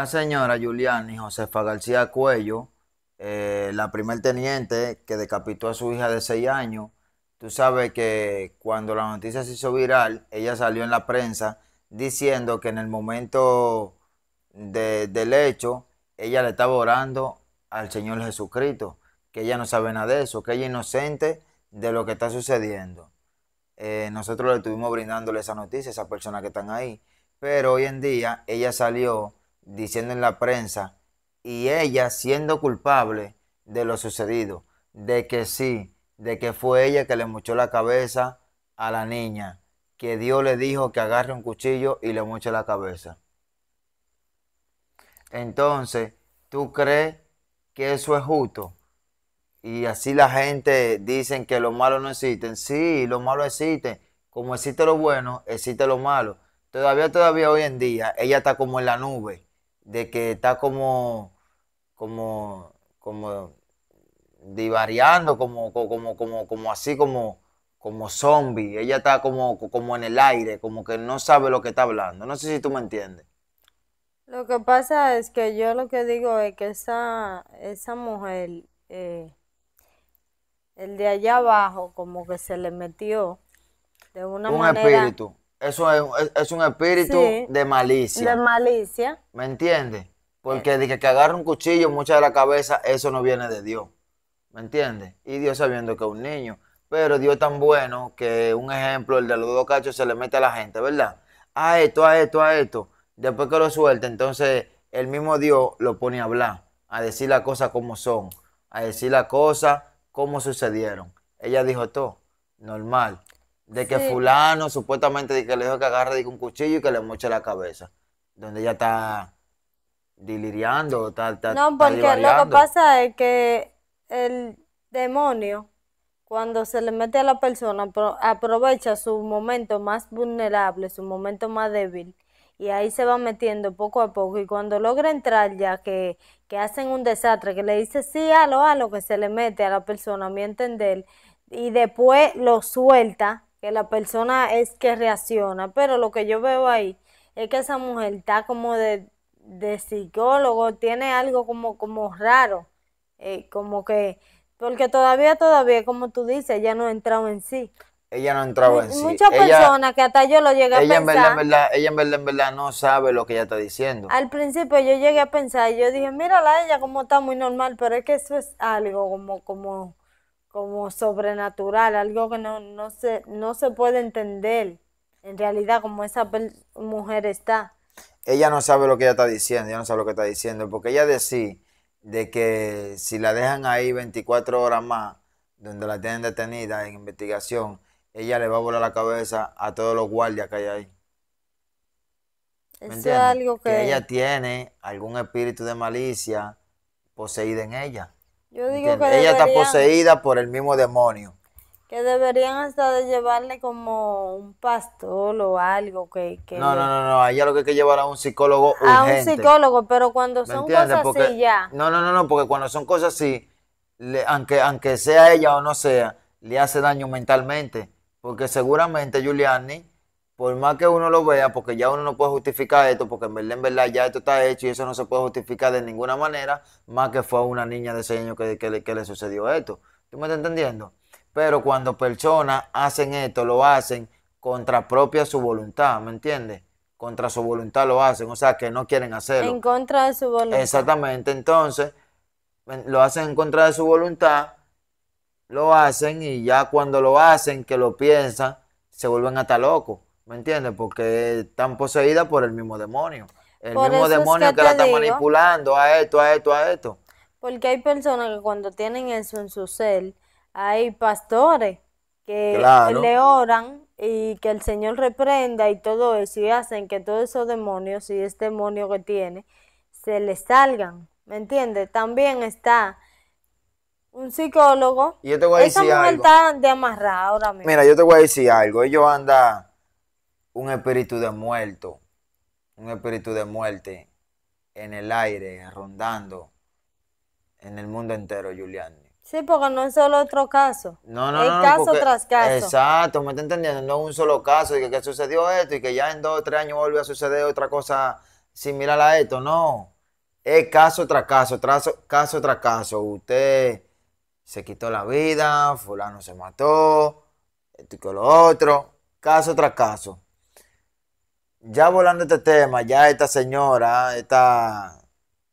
La señora y Josefa García Cuello, eh, la primer teniente que decapitó a su hija de 6 años, tú sabes que cuando la noticia se hizo viral, ella salió en la prensa diciendo que en el momento del hecho, ella le estaba orando al Señor Jesucristo, que ella no sabe nada de eso, que ella es inocente de lo que está sucediendo. Eh, nosotros le estuvimos brindándole esa noticia a esas personas que están ahí, pero hoy en día ella salió diciendo en la prensa y ella siendo culpable de lo sucedido, de que sí, de que fue ella que le muchó la cabeza a la niña, que Dios le dijo que agarre un cuchillo y le moche la cabeza. Entonces, ¿tú crees que eso es justo? Y así la gente dicen que lo malo no existe. Sí, lo malo existe. Como existe lo bueno, existe lo malo. Todavía, todavía hoy en día, ella está como en la nube de que está como, como, como divariando, como, como, como, como así, como, como zombie. Ella está como, como en el aire, como que no sabe lo que está hablando. No sé si tú me entiendes. Lo que pasa es que yo lo que digo es que esa, esa mujer, eh, el de allá abajo, como que se le metió de una Un Espíritu eso es, un espíritu de malicia. De malicia. ¿Me entiendes? Porque eh. de que, agarra un cuchillo mucha de la cabeza, eso no viene de Dios. ¿Me entiendes? Y Dios sabiendo que es un niño. Pero Dios es tan bueno que un ejemplo, el de los dos cachos, se le mete a la gente, ¿verdad? A esto, a esto, a esto. Después que lo suelta, entonces el mismo Dios lo pone a hablar, a decir las cosas como son, a decir las cosas como sucedieron. Ella dijo todo, normal. De que fulano supuestamente que le dijo que agarre de un cuchillo y que le moche la cabeza. Donde ya está deliriando, tal No, porque lo que pasa es que el demonio, cuando se le mete a la persona, aprovecha su momento más vulnerable, su momento más débil. Y ahí se va metiendo poco a poco. Y cuando logra entrar ya, que, hacen un desastre, que le dice sí, a lo que se le mete a la persona, a mi entender, y después lo suelta, que la persona es que reacciona, pero lo que yo veo ahí es que esa mujer está como de, de psicólogo, tiene algo como, como raro, eh, como que, porque todavía, todavía, como tú dices, ella no ha entrado en sí. Ella no ha entrado en sí. Muchas personas que hasta yo lo llegué a pensar. ella en verdad, no sabe lo que ella está diciendo. Al principio yo llegué a pensar, yo dije, mírala ella como está muy normal, pero es que eso es algo como, como como sobrenatural, algo que no, no, se, no se puede entender en realidad como esa mujer está. Ella no sabe lo que ella está diciendo, ella no sabe lo que está diciendo, porque ella decía de que si la dejan ahí 24 horas más, donde la tienen detenida en investigación, ella le va a volar la cabeza a todos los guardias que hay ahí. Eso es algo que... que ella tiene algún espíritu de malicia poseída en ella. Ella está poseída por el mismo demonio. Que deberían hasta de llevarle como un pastor o algo que... que... No, no, no, no, ella lo que hay que llevar a un psicólogo a urgente. A un psicólogo, pero cuando son cosas así ya... No, no, no, no, porque cuando son cosas así, aunque, aunque sea ella o no sea, le hace daño mentalmente. Porque seguramente Giuliani por más que uno lo vea, porque ya uno no puede justificar esto, porque en verdad, en verdad ya esto está hecho y eso no se puede justificar de ninguna manera, más que fue a una niña de ese año que, que le sucedió esto. ¿Tú me estás entendiendo? Pero cuando personas hacen esto, lo hacen contra propia su voluntad, ¿me entiendes? Contra su voluntad lo hacen, o sea, que no quieren hacerlo. En contra de su voluntad. Exactamente, entonces lo hacen en contra de su voluntad, lo hacen y ya cuando lo hacen, que lo piensan, se vuelven hasta locos ¿Me entiendes? Porque están poseídas por el mismo demonio. El mismo demonio que, la está manipulando a esto, a esto, a esto. Porque hay personas que cuando tienen eso en su cel, hay pastores que le oran y que el Señor reprenda y todo eso, y hacen que todos esos demonios y este demonio que tiene se les salgan. ¿Me entiendes? También está un psicólogo. Y yo te voy a Esa mujer está de amarrada ahora mismo. Mira, yo te voy a decir algo. Ellos andan un espíritu de muerto, un espíritu de muerte en el aire, rondando en el mundo entero, Julián. Sí, porque no es solo otro caso. No, no, no. no, caso tras caso. Exacto, ¿me está entendiendo? No es un solo caso de que, sucedió esto y que ya en dos o tres años vuelve a suceder otra cosa similar a esto. No, es caso tras caso, caso tras caso. Usted se quitó la vida, fulano se mató, esto y lo otro, caso tras caso ya volando este tema, ya esta señora, esta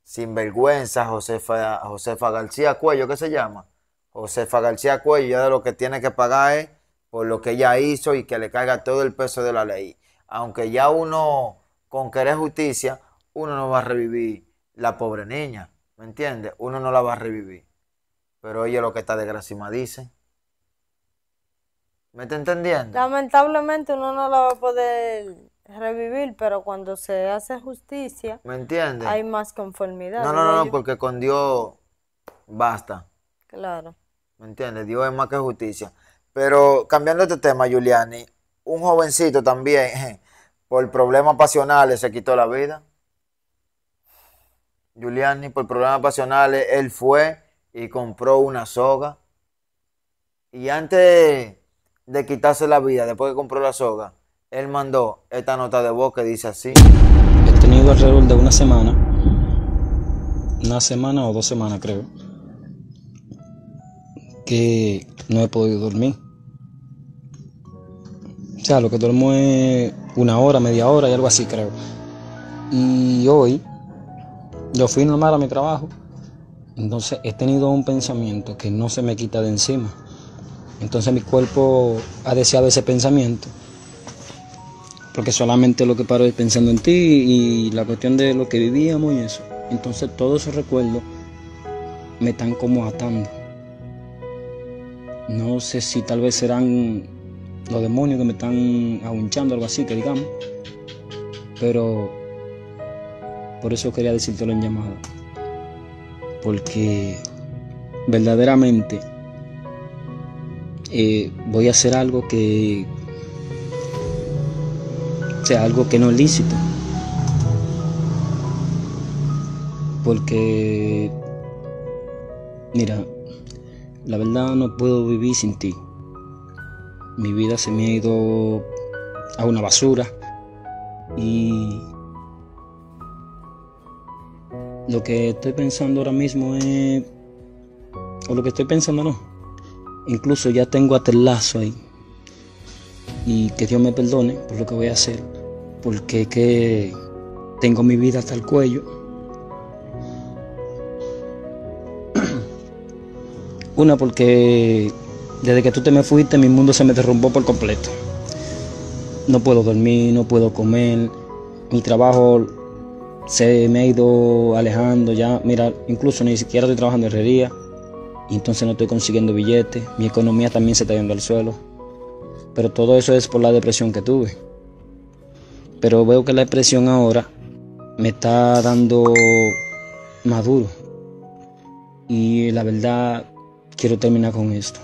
sinvergüenza, Josefa, Josefa García Cuello, ¿qué se llama? Josefa García Cuello, ya de lo que tiene que pagar es por lo que ella hizo y que le caiga todo el peso de la ley. Aunque ya uno, con querer justicia, uno no va a revivir la pobre niña, ¿me entiendes? Uno no la va a revivir. Pero oye lo que está desgraciada dice. ¿Me está entendiendo? Lamentablemente uno no la va a poder revivir, pero cuando se hace justicia, ¿me entiende? Hay más conformidad. No, no, no, no, porque con Dios basta. Claro. ¿Me entiendes? Dios es más que justicia. Pero cambiando este tema, Giuliani, un jovencito también, por problemas pasionales, se quitó la vida. Giuliani, por problemas pasionales, él fue y compró una soga. Y antes de quitarse la vida, después que compró la soga, él mandó esta nota de voz que dice así. He tenido alrededor de una semana, una semana o dos semanas creo, que no he podido dormir. O sea, lo que duermo es una hora, media hora y algo así creo. Y hoy yo fui normal a mi trabajo, entonces he tenido un pensamiento que no se me quita de encima. Entonces mi cuerpo ha deseado ese pensamiento porque solamente lo que paro es pensando en ti y la cuestión de lo que vivíamos y eso. Entonces todos esos recuerdos me están como atando. No sé si tal vez serán los demonios que me están ahunchando, algo así, que digamos. Pero por eso quería decírtelo en llamada. Porque verdaderamente eh, voy a hacer algo que, algo que no es lícito. Porque, mira, la verdad no puedo vivir sin ti. Mi vida se me ha ido a una basura y lo que estoy pensando ahora mismo es, o lo que estoy pensando no, incluso ya tengo a ahí y que Dios me perdone por lo que voy a hacer, porque que tengo mi vida hasta el cuello. Una, porque desde que tú te me fuiste mi mundo se me derrumbó por completo. No puedo dormir, no puedo comer, mi trabajo se me ha ido alejando ya. Mira, incluso ni siquiera estoy trabajando en herrería. Y entonces no estoy consiguiendo billetes. Mi economía también se está yendo al suelo pero todo eso es por la depresión que tuve. Pero veo que la depresión ahora me está dando maduro. Y la verdad, quiero terminar con esto.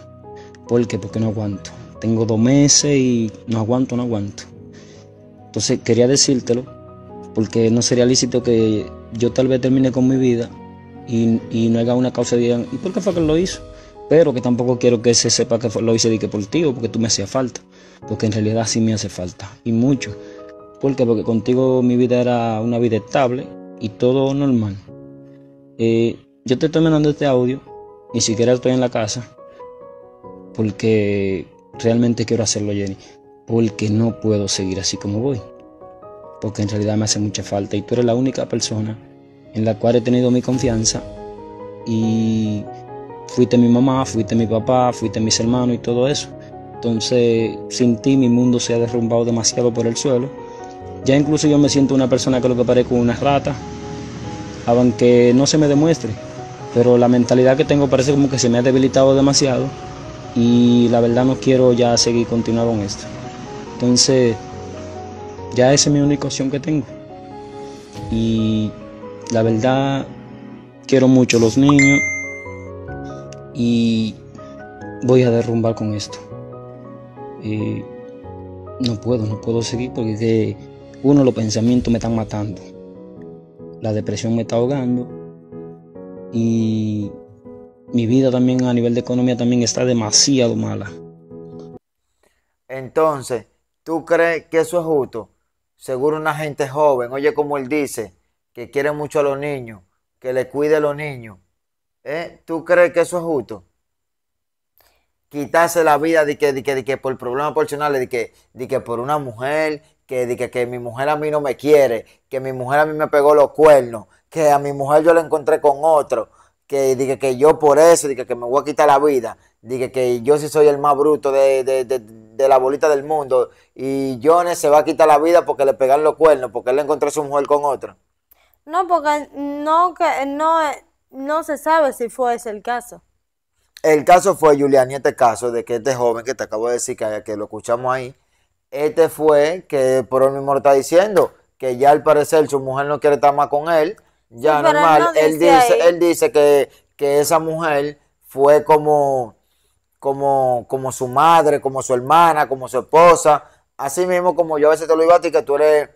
¿Por qué? Porque no aguanto. Tengo dos meses y no aguanto, no aguanto. Entonces quería decírtelo, porque no sería lícito que yo tal vez termine con mi vida y, y no haga una causa de ¿y por qué fue que lo hizo? pero que tampoco quiero que se sepa que lo hice de que por ti porque tú me hacías falta, porque en realidad sí me hace falta y mucho. ¿Por qué? Porque contigo mi vida era una vida estable y todo normal. Eh, yo te estoy mandando este audio, ni siquiera estoy en la casa, porque realmente quiero hacerlo, Jenny, porque no puedo seguir así como voy, porque en realidad me hace mucha falta y tú eres la única persona en la cual he tenido mi confianza y fuiste mi mamá, fuiste mi papá, fuiste mis hermanos y todo eso. Entonces, sin ti mi mundo se ha derrumbado demasiado por el suelo. Ya incluso yo me siento una persona que lo que parezco una rata, aunque no se me demuestre. Pero la mentalidad que tengo parece como que se me ha debilitado demasiado y la verdad no quiero ya seguir continuando con esto. Entonces, ya esa es mi única opción que tengo. Y la verdad, quiero mucho los niños y voy a derrumbar con esto. Eh, no puedo, no puedo seguir porque uno los pensamientos me están matando, la depresión me está ahogando y mi vida también a nivel de economía también está demasiado mala. Entonces, ¿tú crees que eso es justo? Seguro una gente joven, oye como él dice, que quiere mucho a los niños, que le cuide a los niños, ¿Eh? ¿Tú crees que eso es justo? Quitarse la vida de que, de que, por problemas personales, de que, que por una mujer, que, de que, mi mujer a mí no me quiere, que mi mujer a mí me pegó los cuernos, que a mi mujer yo la encontré con otro, que que yo por eso, que me voy a quitar la vida, que yo sí soy el más bruto de, de, de, de la bolita del mundo y Jones se va a quitar la vida porque le pegaron los cuernos, porque él encontró a su mujer con otro. No, porque no, que, no, no se sabe si fue ese el caso. El caso fue, Julián, y este caso de que este joven que te acabo de decir, que, lo escuchamos ahí, este fue que por lo mismo lo está diciendo, que ya al parecer su mujer no quiere estar más con él, ya normal. él, dice, él dice que, que esa mujer fue como, como, como su madre, como su hermana, como su esposa, así mismo como yo a veces te lo digo a ti, que tú eres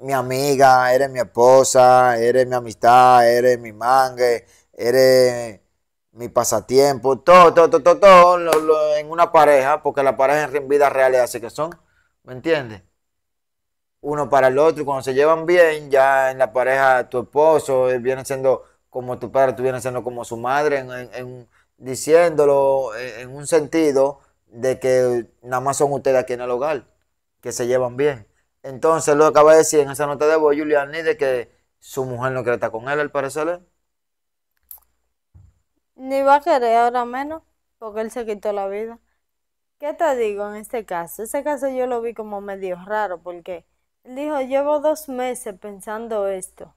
mi amiga, eres mi esposa, eres mi amistad, eres mi mangue, eres mi pasatiempo, todo, todo, todo, todo, en una pareja, porque la pareja en vida real así que son, ¿me entiendes? Uno para el otro, cuando se llevan bien, ya en la pareja tu esposo viene siendo como tu padre, tú vienes siendo como su madre, diciéndolo eh, en un sentido de que nada más son ustedes aquí en el hogar, que se llevan bien. Entonces, lo acaba de decir en esa nota de voz, ni de que su mujer no quiere estar con él, al parecer. ¿eh? Ni va a querer ahora menos, porque él se quitó la vida. ¿Qué te digo en este caso? Ese caso yo lo vi como medio raro, porque él dijo, llevo dos meses pensando esto.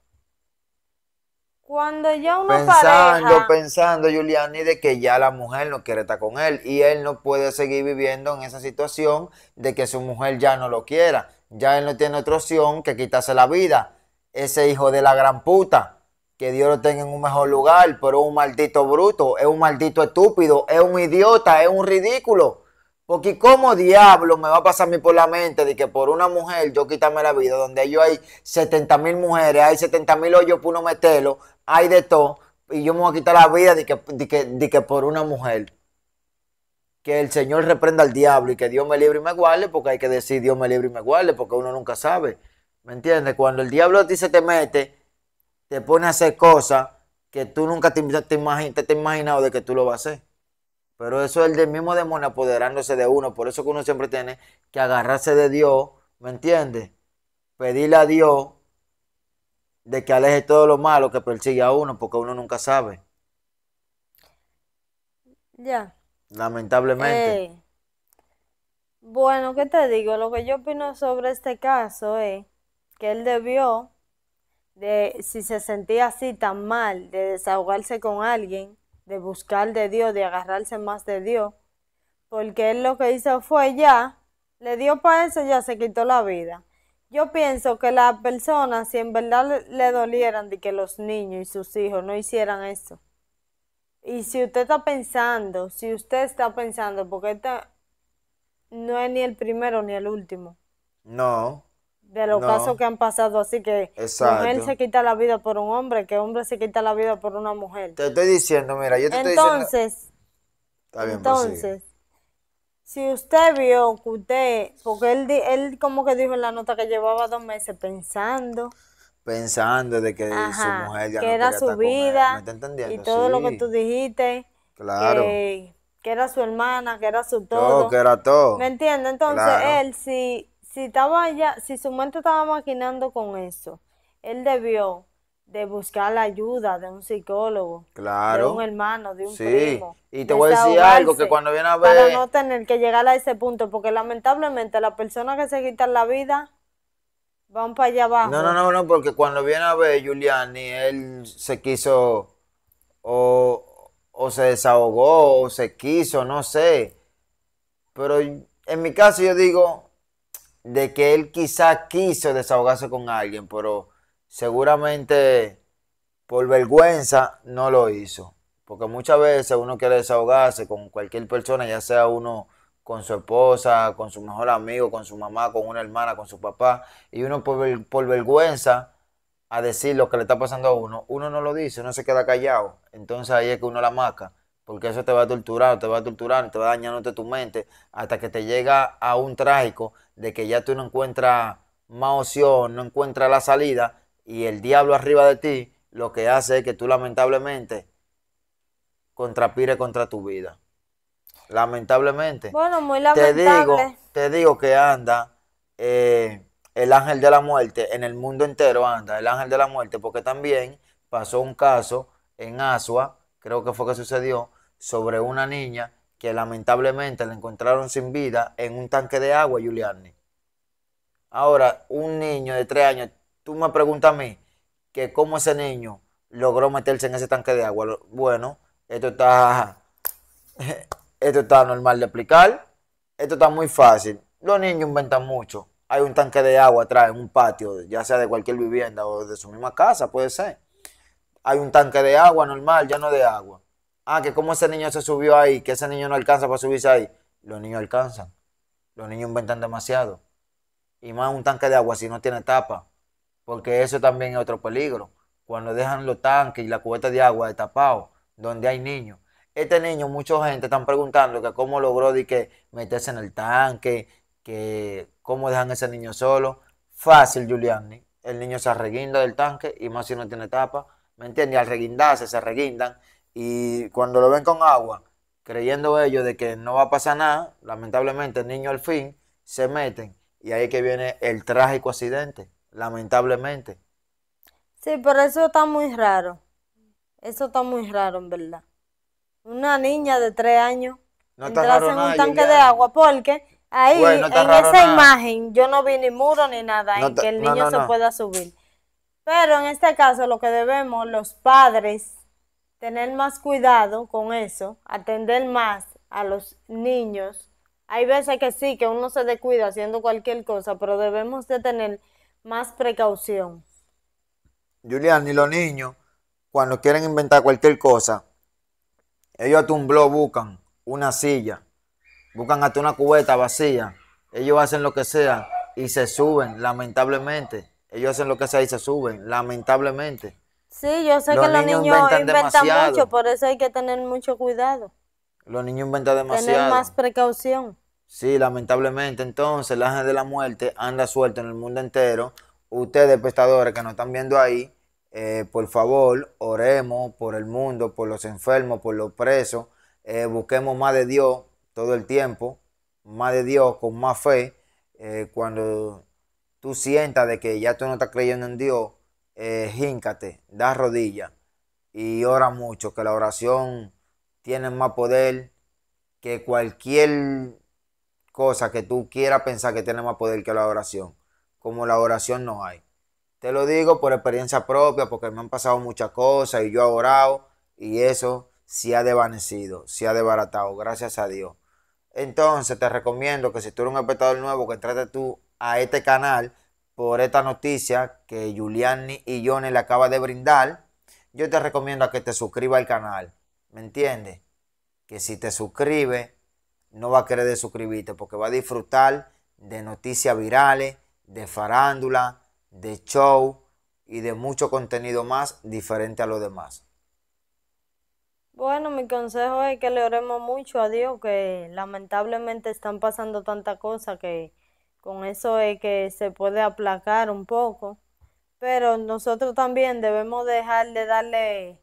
Cuando ya una pensando, Pensando, Giuliani de que ya la mujer no quiere estar con él y él no puede seguir viviendo en esa situación de que su mujer ya no lo quiera. Ya él no tiene otra opción que quitarse la vida. Ese hijo de la gran puta, que Dios lo tenga en un mejor lugar, pero es un maldito bruto, es un maldito estúpido, es un idiota, es un ridículo. Porque cómo diablo me va a pasar a mí por la mente de que por una mujer yo quítame la vida, donde yo hay 70 mil mujeres, hay 70 mil hoyos por uno meterlo, hay de todo, y yo me voy a quitar la vida de que, de por una mujer. Que el Señor reprenda al diablo y que Dios me libre y me guarde, porque hay que decir Dios me libre y me guarde, porque uno nunca sabe. ¿Me entiendes? Cuando el diablo a ti se te mete, te pone a hacer cosas que tú nunca te, te, te, imaginado de que tú lo vas a hacer. Pero eso es el mismo demonio apoderándose de uno. Por eso que uno siempre tiene que agarrarse de Dios, ¿me entiendes? Pedirle a Dios de que aleje todo lo malo que persigue a uno, porque uno nunca sabe. Ya. Lamentablemente. bueno, ¿qué te digo? Lo que yo opino sobre este caso es que él debió, de, si se sentía así tan mal, de desahogarse con alguien, de buscar de Dios, de agarrarse más de Dios, porque él lo que hizo fue ya, le dio para eso, ya se quitó la vida. Yo pienso que las personas, si en verdad le, dolieran de que los niños y sus hijos no hicieran eso, y si usted está pensando, si usted está pensando, porque este no es ni el primero ni el último. No de los casos que han pasado así que Exacto. mujer se quita la vida por un hombre, que hombre se quita la vida por una mujer. Te estoy diciendo, mira, yo te entonces, estoy diciendo. Está entonces, si usted vio que usted, porque él, él como que dijo en la nota que llevaba dos meses pensando. Pensando de que su mujer ya que era su vida ¿Me y todo lo que tú dijiste. Claro. Eh, que, era su hermana, que era su todo. que era todo. ¿Me entiendes? Entonces él, sí si, estaba ya, si su mente estaba maquinando con eso, él debió de buscar la ayuda de un psicólogo, claro. de un hermano, de un sí. Y te voy a decir algo que cuando viene a ver para no tener que llegar a ese punto, porque lamentablemente las personas que se quitan la vida van para allá abajo. No, no, no, no, porque cuando viene a ver Giuliani, él se quiso o, o se desahogó o se quiso, no sé. Pero en mi caso yo digo, de que él quizá quiso desahogarse con alguien, pero seguramente por vergüenza no lo hizo. Porque muchas veces uno quiere desahogarse con cualquier persona, ya sea uno con su esposa, con su mejor amigo, con su mamá, con una hermana, con su papá, y uno por, por vergüenza a decir lo que le está pasando a uno, uno no lo dice, uno se queda callado. Entonces ahí es que uno la marca porque eso te va a torturar, te va a torturar, te va dañándote tu mente, hasta que te llega a un trágico de que ya tú no encuentras más opción, no encuentras la salida, y el diablo arriba de ti lo que hace es que tú lamentablemente contrapires contra tu vida. Lamentablemente. Bueno, muy lamentable. Te digo, te digo que anda eh, el ángel de la muerte, en el mundo entero anda el ángel de la muerte, porque también pasó un caso en Asua, creo que fue que sucedió, sobre una niña que lamentablemente la encontraron sin vida en un tanque de agua, Giuliani. Ahora, un niño de tres años, tú me preguntas a mí que cómo ese niño logró meterse en ese tanque de agua. Bueno, esto está, esto está normal de explicar, esto está muy fácil. Los niños inventan mucho. Hay un tanque de agua atrás, en un patio, ya sea de cualquier vivienda o de su misma casa, puede ser. Hay un tanque de agua normal, ya de agua ah, que cómo ese niño se subió ahí, que ese niño no alcanza para subirse ahí. Los niños alcanzan. Los niños inventan demasiado. Y más un tanque de agua si no tiene tapa. Porque eso también es otro peligro. Cuando dejan los tanques y la cubeta de agua de tapado, donde hay niños. Este niño, mucha gente están preguntando que cómo logró de que meterse en el tanque, que cómo dejan ese niño solo. Fácil, Giuliani. El niño se arreguinda del tanque y más si no tiene tapa. ¿Me entiendes? Al reguindarse se reguindan y cuando lo ven con agua, creyendo ellos de que no va a pasar nada, lamentablemente el niño al fin se meten y ahí que viene el trágico accidente, lamentablemente. Sí, pero eso está muy raro. Eso está muy raro, en verdad. Una niña de tres años no en un tanque de agua, porque ahí, en esa imagen, yo no vi ni muro ni nada en que el niño se pueda subir. Pero en este caso, lo que debemos los padres tener más cuidado con eso, atender más a los niños. Hay veces que sí, que uno se descuida haciendo cualquier cosa, pero debemos de tener más precaución. Julián, y los niños, cuando quieren inventar cualquier cosa, ellos a tu blog buscan una silla, buscan hasta una cubeta vacía, ellos hacen lo que sea y se suben, lamentablemente. Ellos hacen lo que sea y se suben, lamentablemente. Sí, yo sé que los niños, inventan, mucho, por eso hay que tener mucho cuidado. Los niños inventan demasiado. Tener más precaución. Sí, lamentablemente. Entonces, el ángel de la muerte anda suelto en el mundo entero. Ustedes, prestadores que nos están viendo ahí, eh, por favor, oremos por el mundo, por los enfermos, por los presos. Eh, busquemos más de Dios todo el tiempo, más de Dios, con más fe. Eh, cuando tú sientas de que ya tú no estás creyendo en Dios, eh, da rodilla y ora mucho, que la oración tiene más poder que cualquier cosa que tú quieras pensar que tiene más poder que la oración. Como la oración no hay. Te lo digo por experiencia propia, porque me han pasado muchas cosas y yo he orado y eso se ha desvanecido, se ha desbaratado, gracias a Dios. Entonces te recomiendo que si tú eres un espectador nuevo, que trate tú a este canal por esta noticia que Giuliani y Johnny le acaba de brindar, yo te recomiendo a que te suscribas al canal. ¿Me entiendes? Que si te suscribes, no va a querer suscribirte porque va a disfrutar de noticias virales, de farándula, de show y de mucho contenido más diferente a lo demás. Bueno, mi consejo es que le oremos mucho a Dios, que lamentablemente están pasando tanta cosa que con eso es que se puede aplacar un poco. Pero nosotros también debemos dejar de darle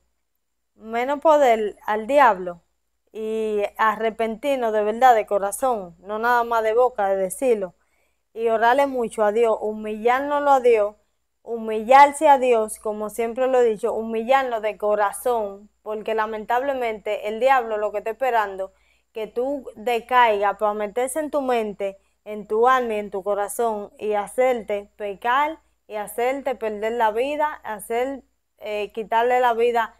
menos poder al diablo y arrepentirnos de verdad, de corazón, no nada más de boca, de decirlo. Y orarle mucho a Dios, humillárnoslo a Dios, humillarse a Dios, como siempre lo he dicho, humillarnos de corazón, porque lamentablemente el diablo lo que está esperando, que tú decaigas para meterse en tu mente en tu alma y en tu corazón y hacerte pecar y hacerte perder la vida, hacer eh, quitarle la vida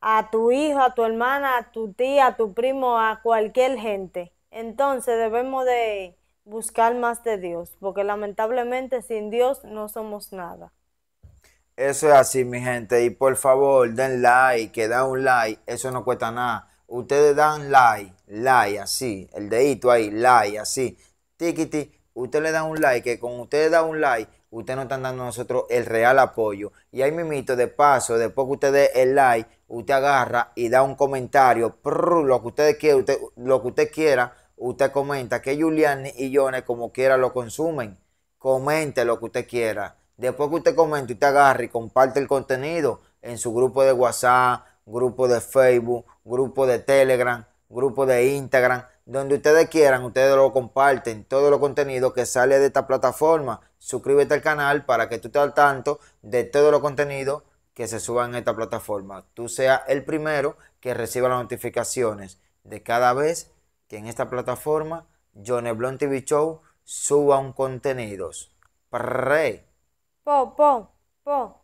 a tu hijo, a tu hermana, a tu tía, a tu primo, a cualquier gente. Entonces debemos de buscar más de Dios, porque lamentablemente sin Dios no somos nada. Eso es así, mi gente. Y por favor, den like, que da un like, eso no cuesta nada. Ustedes dan like, like, así, el dedito ahí, like, así tiquiti, usted le da un like, que con usted da un like, usted nos están dando a nosotros el real apoyo. Y ahí mimito, de paso, después que usted dé el like, usted agarra y da un comentario, lo que usted quiera, usted, lo que usted quiera, usted comenta que Julián y Jones como quiera lo consumen. Comente lo que usted quiera. Después que usted comente, usted agarra y comparte el contenido en su grupo de WhatsApp, grupo de Facebook, grupo de Telegram, grupo de Instagram donde ustedes quieran, ustedes lo comparten, todo lo contenido que sale de esta plataforma. Suscríbete al canal para que tú estés al tanto de todo lo contenido que se suba en esta plataforma. Tú seas el primero que reciba las notificaciones de cada vez que en esta plataforma Johnny Blunt TV Show suba un contenidos. Pre. Po, po, po.